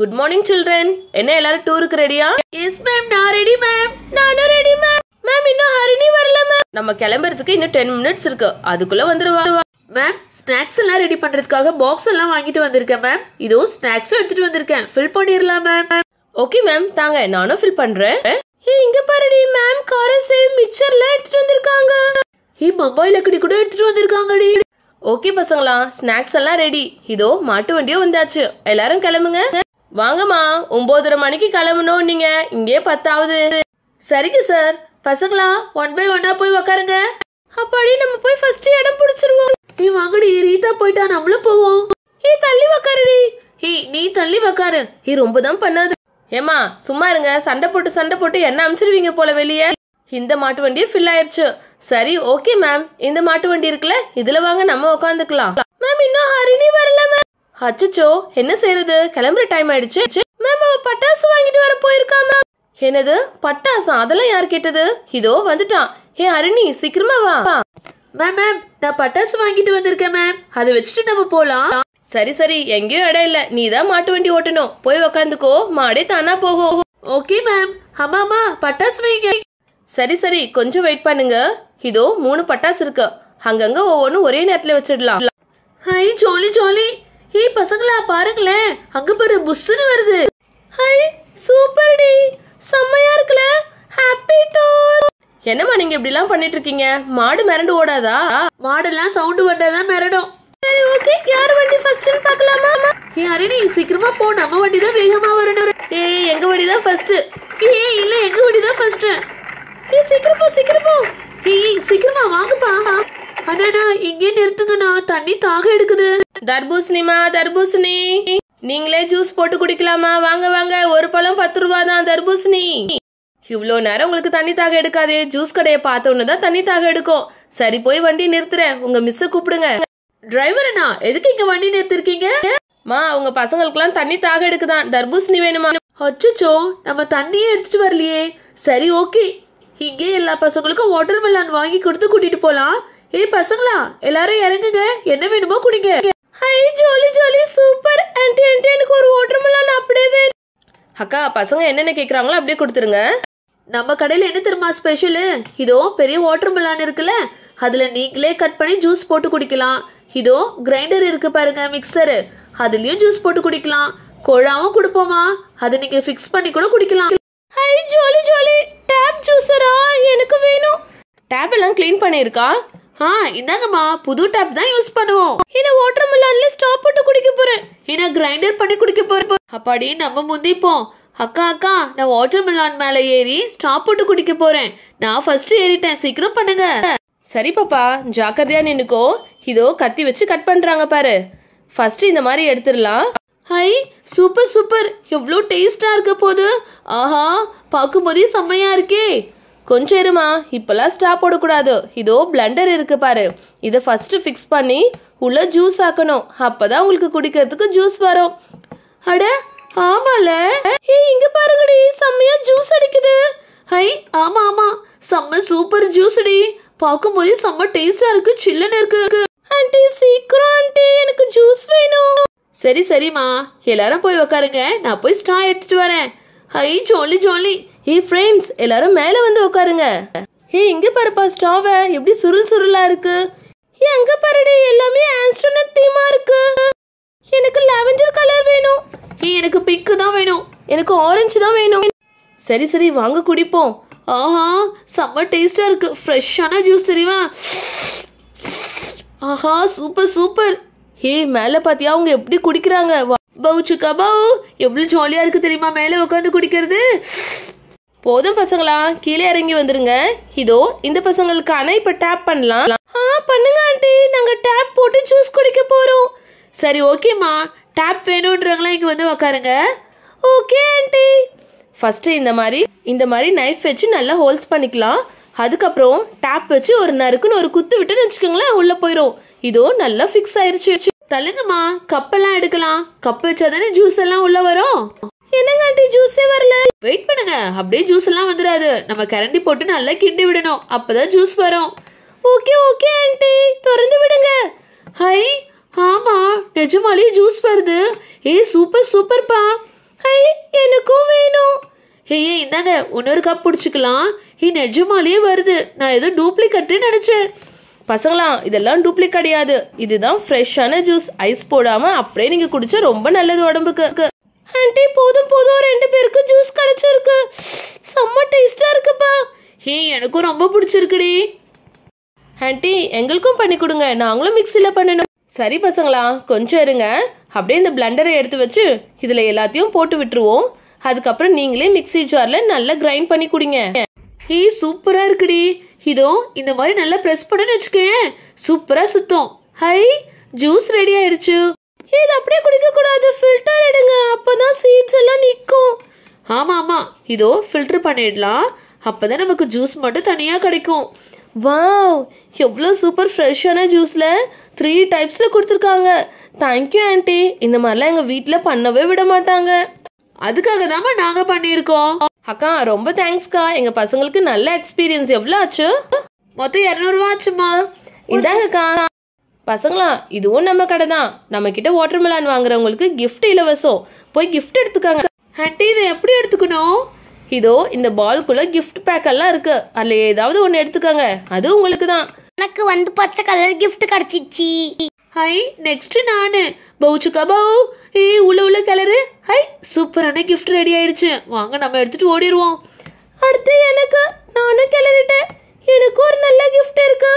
good morning children என்ன எல்லாரும் டூருக்கு ரெடியா எஸ் மேம் நான் ரெடி மேம் நானும் ரெடி மேம் மேம் இன்னும் ஹரிணி வரல மேம் நம்ம கிளம்புறதுக்கு இன்னும் டென் மினிட்ஸ் இருக்கு அதுக்குள்ள வந்துருவா மேம் ஸ்நாக்ஸ் எல்லாம் ரெடி பண்றதுக்காக பாக்ஸ் எல்லாம் வாங்கிட்டு வந்திருக்கேன் மேம் இதோ ஸ்நாக்ஸும் எடுத்துட்டு வந்திருக்கேன் ஃபில் பண்ணிடலாம் மேம் ஓகே மேம் தாங்க நானும் ஃபில் பண்றேன் ஏ இங்க பாருடி மேம் காரம் சேவ் மிக்சர்ல எடுத்துட்டு வந்திருக்காங்க ஏ மொபைல் அக்கடி கூட எடுத்துட்டு வந்திருக்காங்கடி ஓகே பசங்களா ஸ்நாக்ஸ் எல்லாம் ரெடி இதோ மாட்டு வண்டியோ வந்தாச்சு எல்லாரும் கிளம்புங்க வாங்கம்மா ஒம்போதரை மணிக்கு கிளம்பணும் நீங்க இங்கே பத்தாவது சரிங்க சார் பசங்களா ஒன் பை ஒன்னா போய் உக்காருங்க அப்படி நம்ம போய் ஃபர்ஸ்ட் இடம் பிடிச்சிருவோம் நீ வாங்கடி ரீதா போயிட்டா நம்மளும் போவோம் ஏ தள்ளி உக்காருடி ஹே நீ தள்ளி உக்காரு ஹே ரொம்ப தான் பண்ணாது ஏமா சும்மா இருங்க சண்டை போட்டு சண்டை போட்டு என்ன அமிச்சிருவீங்க போல வெளியே இந்த மாட்டு வண்டியே ஃபில் ஆயிருச்சு சரி ஓகே மேம் இந்த மாட்டு வண்டி இருக்குல்ல இதுல வாங்க நம்ம உட்காந்துக்கலாம் மேம் இன்னும் ஹரிணி வரல மேம் அச்சச்சோ என்ன செய்யறது கிளம்புற டைம் ஆயிடுச்சு மேம் அவ பட்டாசு வாங்கிட்டு வர போயிருக்கா மேம் என்னது பட்டாசா அதெல்லாம் யார் கேட்டது இதோ வந்துட்டான் ஏ அருணி சீக்கிரமா வா மேம் மேம் நான் பட்டாசு வாங்கிட்டு வந்திருக்கேன் மேம் அதை வச்சுட்டு நம்ம போலாம் சரி சரி எங்கேயும் இடம் இல்ல நீ தான் மாட்டு வண்டி ஓட்டணும் போய் உக்காந்துக்கோ மாடே தானா போகும் ஓகே மேம் ஆமாமா பட்டாசு வைங்க சரி சரி கொஞ்சம் வெயிட் பண்ணுங்க இதோ மூணு பட்டாசு இருக்கு அங்கங்க ஒவ்வொன்றும் ஒரே நேரத்துல வச்சிடலாம் ஹை ஜோலி ஜோலி ஹே பசங்களா பாருங்களே அங்க பாரு புஸ்னு வருது ஹாய் சூப்பர் டி செம்மையா இருக்குல ஹாப்பி டூர் என்னம்மா நீங்க இப்படி எல்லாம் பண்ணிட்டு இருக்கீங்க மாடு மிரண்டு ஓடாதா மாடெல்லாம் சவுண்ட் வந்தாதான் மிரடும் ஓகே யார் வண்டி ஃபர்ஸ்ட்னு பார்க்கலாமா ஏ அரணி சீக்கிரமா போ நம்ம வண்டி தான் வேகமா வரணும் ஏய் எங்க வண்டி தான் ஃபர்ஸ்ட் ஏய் இல்ல எங்க வண்டி தான் ஃபர்ஸ்ட் ஏய் சீக்கிரம் போ சீக்கிரம் போ ஏய் சீக்கிரமா பா அடடா இங்கே நிறுத்துங்கண்ணா தண்ணி தாக எடுக்குது தர்பூசணிமா தர்பூசணி நீங்களே ஜூஸ் போட்டு குடிக்கலாமா வாங்க வாங்க ஒரு பழம் பத்து ரூபா தான் தர்பூசணி இவ்வளோ நேரம் உங்களுக்கு தண்ணி தாக எடுக்காது ஜூஸ் கடையை பார்த்தோன்னு தான் தண்ணி தாக எடுக்கும் சரி போய் வண்டி நிறுத்துறேன் உங்க மிஸ்ஸை கூப்பிடுங்க டிரைவர் அண்ணா எதுக்கு இங்க வண்டி நிறுத்திருக்கீங்க மா உங்க பசங்களுக்குலாம் தண்ணி தாக எடுக்குதான் தர்பூசணி வேணுமா அச்சுச்சோ நம்ம தண்ணியே எடுத்துட்டு வரலையே சரி ஓகே இங்கே எல்லா பசங்களுக்கும் வாட்டர் மெலான் வாங்கி கொடுத்து கூட்டிட்டு போலாம் ஏய் பசங்களா எல்லாரும் இறங்குங்க என்ன வேணுமோ குடிங்க ஏய் jolly jolly super aunty aunty எனக்கு ஒரு மெலான் அப்படியே வேணும் அக்கா பசங்க என்னென்ன கேட்குறாங்களோ அப்படியே கொடுத்துருங்க நம்ம கடையில் என்ன தெரியுமா ஸ்பெஷலு இதோ பெரிய மெலான் இருக்குல்ல அதில் நீங்களே கட் பண்ணி ஜூஸ் போட்டு குடிக்கலாம் இதோ கிரைண்டர் இருக்கு பாருங்க மிக்சரு அதுலேயும் ஜூஸ் போட்டு குடிக்கலாம் கொழாவும் கொடுப்போமா அதை நீங்கள் ஃபிக்ஸ் பண்ணி கூட குடிக்கலாம் ஹை ஜோலி ஜோலி டேப் ஜூஸரா எனக்கு வேணும் டேப் எல்லாம் க்ளீன் பண்ணியிருக்கா ஆ இந்தாங்கம்மா புது டேப் தான் யூஸ் பண்ணுவோம் ஏன்னா வாட்டர் மிலன்ல ஸ்டாப் போட்டு குடிக்க போறேன் ஏன்னா கிரைண்டர் பண்ணி குடிக்க போறேன் அப்பாடி நம்ம முந்திப்போம் அக்கா அக்கா நான் வாட்டர் மிலான் மேல ஏறி ஸ்டாப் போட்டு குடிக்க போறேன் நான் ஃபர்ஸ்ட் ஏறிட்டேன் சீக்கிரம் பண்ணுங்க சரி பாப்பா ஜாக்கிரதையா நின்னுக்கோ இதோ கத்தி வச்சு கட் பண்றாங்க பாரு ஃபர்ஸ்ட் இந்த மாதிரி எடுத்துடலாம் ஹை சூப்பர் சூப்பர் எவ்வளோ டேஸ்டா இருக்க போது ஆஹா பார்க்கும் போதே செம்மையா இருக்கே கொஞ்சம் இருமா இப்போல்லாம் ஸ்டாப் போடக்கூடாது இதோ பிளண்டர் இருக்கு பாரு இதை ஃபஸ்ட்டு ஃபிக்ஸ் பண்ணி உள்ளே ஜூஸ் ஆக்கணும் அப்போ தான் உங்களுக்கு குடிக்கிறதுக்கு ஜூஸ் வரும் அட ஆமால இங்க பாருங்கடி செம்மையா ஜூஸ் அடிக்குது ஹை ஆமா ஆமா செம்ம சூப்பர் ஜூஸ் அடி போது செம்ம டேஸ்டா இருக்கு சில்லுன்னு இருக்கு ஆண்டி சீக்கிரம் ஆண்டி எனக்கு ஜூஸ் வேணும் சரி சரிம்மா எல்லாரும் போய் உக்காருங்க நான் போய் ஸ்டா எடுத்துட்டு வரேன் ஹை ஜோலி ஜோலி ஹே ஃப்ரெண்ட்ஸ் எல்லாரும் மேலே வந்து உட்காருங்க ஹே இங்க பாருப்பா ஸ்டாவ எப்படி சுருள் சுருளா இருக்கு எங்க பாருடி எல்லாமே ஆஸ்ட்ரோனட் தீமா இருக்கு எனக்கு லாவெண்டர் கலர் வேணும் ஹே எனக்கு பிங்க் தான் வேணும் எனக்கு ஆரஞ்சு தான் வேணும் சரி சரி வாங்க குடிப்போம் ஆஹா செம்ம டேஸ்டா இருக்கு ஃப்ரெஷ்ஷான ஜூஸ் தெரியுமா ஆஹா சூப்பர் சூப்பர் ஹே மேலே பார்த்தியா அவங்க எப்படி குடிக்கிறாங்க பவு சுக்கா பவு எவ்வளோ ஜாலியாக இருக்கு தெரியுமா மேலே உட்காந்து குடிக்கிறது போதும் பசங்களா கீழே இறங்கி வந்துருங்க இதோ இந்த பசங்களுக்கான இப்ப டேப் பண்ணலாம் ஆ பண்ணுங்க ஆண்டி நாங்க டேப் போட்டு ஜூஸ் குடிக்க போறோம் சரி ஓகேம்மா டேப் வேணுன்றவங்களாம் இங்க வந்து உக்காருங்க ஓகே ஆண்டி ஃபர்ஸ்ட் இந்த மாதிரி இந்த மாதிரி நைஃப் வச்சு நல்லா ஹோல்ஸ் பண்ணிக்கலாம் அதுக்கப்புறம் டேப் வச்சு ஒரு நறுக்குன்னு ஒரு குத்து விட்டுன்னு வச்சுக்கோங்களேன் உள்ள போயிடும் இதோ நல்லா ஃபிக்ஸ் ஆயிருச்சு தள்ளுங்கம்மா கப்பெல்லாம் எடுக்கலாம் கப் வச்சாதானே ஜூஸ் எல்லாம் உள்ள வரும் என்னங்க ஆண்டி ஜூஸே வரல வெயிட் பண்ணுங்க அப்படியே ஜூஸ் எல்லாம் வந்துடாது நம்ம கரண்டி போட்டு நல்லா கிண்டி விடணும் அப்பதான் ஜூஸ் வரும் ஓகே ஓகே ஆண்டி திறந்து விடுங்க ஹை ஆமா நிஜமாலே ஜூஸ் வருது ஏ சூப்பர் சூப்பர்ப்பா ஹை எனக்கும் வேணும் ஏய் இந்தாங்க இன்னொரு கப் பிடிச்சிக்கலாம் ஏ நிஜமாலே வருது நான் ஏதோ டூப்ளிகேட்டுன்னு நினச்சேன் பசங்களா இதெல்லாம் டூப்ளிக் கிடையாது இதுதான் ஃப்ரெஷ்ஷான ஜூஸ் ஐஸ் போடாமல் அப்படியே நீங்கள் குடிச்சா ரொம்ப நல்லது உடம்புக்கு ஆண்டி போதும் போதும் ரெண்டு பேருக்கு ஜூஸ் கிடைச்சிருக்கு செம்ம டேஸ்டாக இருக்குப்பா ஹே எனக்கும் ரொம்ப பிடிச்சிருக்குடி ஆண்டி எங்களுக்கும் பண்ணி கொடுங்க நாங்களும் மிக்சியில் பண்ணணும் சரி பசங்களா கொஞ்சம் இருங்க அப்படியே இந்த பிளண்டரை எடுத்து வச்சு இதில் எல்லாத்தையும் போட்டு விட்டுருவோம் அதுக்கப்புறம் நீங்களே மிக்சி ஜாரில் நல்லா கிரைண்ட் பண்ணி கொடுங்க ஹே சூப்பராக இருக்குடி இதோ இந்த மாதிரி நல்லா ப்ரெஸ் பண்ணுன்னு வச்சுக்கேன் சூப்பராக சுத்தம் ஹை ஜூஸ் ரெடி ஆயிடுச்சு இது அப்படியே குடிக்கக்கூடாது ஃபில்டர் எடுங்க அப்போ தான் சீட்ஸ் எல்லாம் நிற்கும் ஆமாம் ஆமாம் இதோ ஃபில்ட்ரு பண்ணிடலாம் அப்பதான் நமக்கு ஜூஸ் மட்டும் தனியாக கிடைக்கும் வாவ் எவ்வளோ சூப்பர் ஃப்ரெஷ்ஷான ஜூஸில் த்ரீ டைப்ஸில் கொடுத்துருக்காங்க தேங்க்யூ ஆண்டி இந்த மாதிரிலாம் எங்கள் வீட்டில் பண்ணவே விட மாட்டாங்க அதுக்காக தாம்மா நாங்கள் பண்ணியிருக்கோம் அக்கா ரொம்ப தேங்க்ஸ்க்கா எங்கள் பசங்களுக்கு நல்ல எக்ஸ்பீரியன்ஸ் எவ்வளோ ஆச்சு மொத்தம் இரநூறுவா ஆச்சுமா இந்தாங்கக்கா பசங்களா இதுவும் நம்ம கடை தான் நம்ம கிட்ட வாட்டர் மெலான் வாங்குறவங்களுக்கு கிஃப்ட் இலவசம் போய் கிஃப்ட் எடுத்துக்காங்க ஹட்டி இதை எப்படி எடுத்துக்கணும் இதோ இந்த பால்குள்ள கிஃப்ட் பேக் எல்லாம் இருக்கு அதுல ஏதாவது ஒன்று எடுத்துக்காங்க அது உங்களுக்கு தான் எனக்கு வந்து பச்சை கலர் கிஃப்ட் கிடைச்சிச்சு ஹை நெக்ஸ்ட் நானு பௌச்சுக்கா பௌ ஏய் உள்ள உள்ள கலரு ஹை சூப்பரான கிஃப்ட் ரெடி ஆயிடுச்சு வாங்க நம்ம எடுத்துட்டு ஓடிடுவோம் அடுத்து எனக்கு நானும் கிளறிட்டேன் எனக்கு ஒரு நல்ல கிஃப்ட் இருக்கு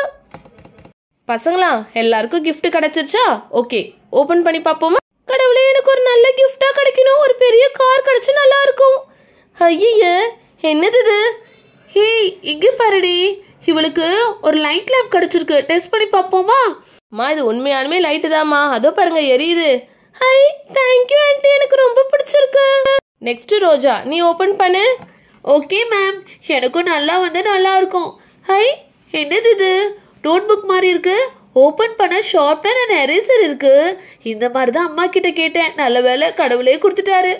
பசங்களா எல்லாருக்கும் கிஃப்ட் கிடைச்சிருச்சா ஓகே ஓபன் பண்ணி பார்ப்போமா கடவுளே எனக்கு ஒரு நல்ல கிஃப்டா கிடைக்கணும் ஒரு பெரிய கார் கிடைச்சு நல்லா இருக்கும் ஐய என்னது இது ஹே இங்க பாருடி இவளுக்கு ஒரு லைட் லேப் கிடைச்சிருக்கு டெஸ்ட் பண்ணி பார்ப்போமா அம்மா இது உண்மையானுமே லைட்டு தாம்மா அதோ பாருங்க எரியுது ஹை தேங்க்யூ ஆண்டி எனக்கு ரொம்ப பிடிச்சிருக்கு நெக்ஸ்ட் ரோஜா நீ ஓபன் பண்ணு ஓகே மேம் எனக்கும் நல்லா வந்து நல்லா இருக்கும் ஹை என்னது இது நோட் புக் மாதிரி இருக்குது ஓப்பன் பண்ண ஷார்ப்னர் அண்ட் எரேசர் இருக்குது இந்த மாதிரி தான் அம்மா கிட்ட கேட்டேன் நல்ல வேலை கடவுளே கொடுத்துட்டாரு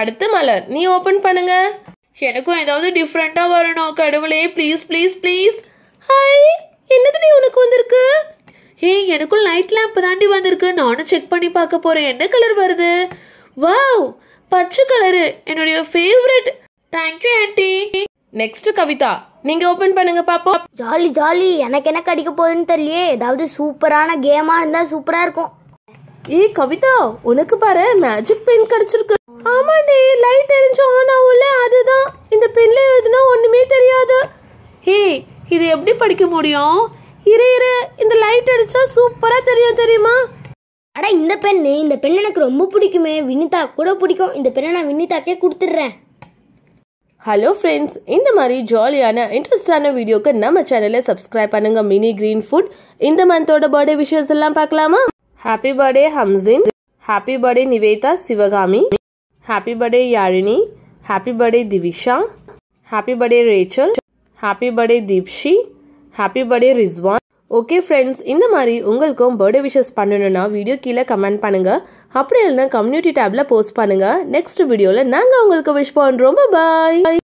அடுத்து மலர் நீ ஓப்பன் பண்ணுங்க எனக்கும் ஏதாவது டிஃப்ரெண்ட்டாக வரணும் கடவுளே ப்ளீஸ் ப்ளீஸ் ப்ளீஸ் ஹாய் என்னது நீ உனக்கு வந்திருக்கு ஏய் எனக்கும் லைட் லேம்ப் தாண்டி வந்திருக்கு நானும் செக் பண்ணி பார்க்க போகிறேன் என்ன கலர் வருது வாவ் பச்சை கலரு என்னுடைய favourite thank you aunty next Kavitha நீங்க ஓபன் பண்ணுங்க பாப்போம் ஜாலி ஜாலி எனக்கு என்ன கிடைக்க போகுதுன்னு தெரியலையே ஏதாவது சூப்பரான கேமா இருந்தா சூப்பரா இருக்கும் ஏய் கவிதா உனக்கு பாரு மேஜிக் பென் கிடைச்சிருக்கு ஆமாண்டி லைட் எரிஞ்சு ஆன் ஆகும்ல அதுதான் இந்த பென்ல எழுதுனா ஒண்ணுமே தெரியாது ஹே இது எப்படி படிக்க முடியும் இரு இரு இந்த லைட் அடிச்சா சூப்பரா தெரியும் தெரியுமா அட இந்த பெண்ணு இந்த பெண் எனக்கு ரொம்ப பிடிக்குமே வினிதா கூட பிடிக்கும் இந்த பெண்ணை நான் வினிதாக்கே கொடுத்துட்றேன் ஹலோ ஃப்ரெண்ட்ஸ் இந்த மாதிரி ஜாலியான இன்ட்ரெஸ்டான வீடியோக்கு நம்ம சேனலை சப்ஸ்கிரைப் பண்ணுங்க மினி கிரீன் ஃபுட் இந்த மந்தோட பர்த்டே விஷயஸ் எல்லாம் பார்க்கலாமா happy birthday Hamsin happy birthday Nivetha Sivakami happy birthday Yazhini happy birthday Divisha happy birthday Rachel happy birthday Deepshi happy birthday Rizwan okay friends இந்த மாதிரி உங்களுக்கும் பர்த்டே விஷஸ் பண்ணணும்னா வீடியோ கீழே கமெண்ட் பண்ணுங்கள் அப்படி இல்லைன்னா கம்யூனிட்டி டேப்பில் போஸ்ட் பண்ணுங்கள் நெக்ஸ்ட் வீடியோவில் நாங்கள் உங்களுக்கு விஷ் பண்ணுறோம் பாய்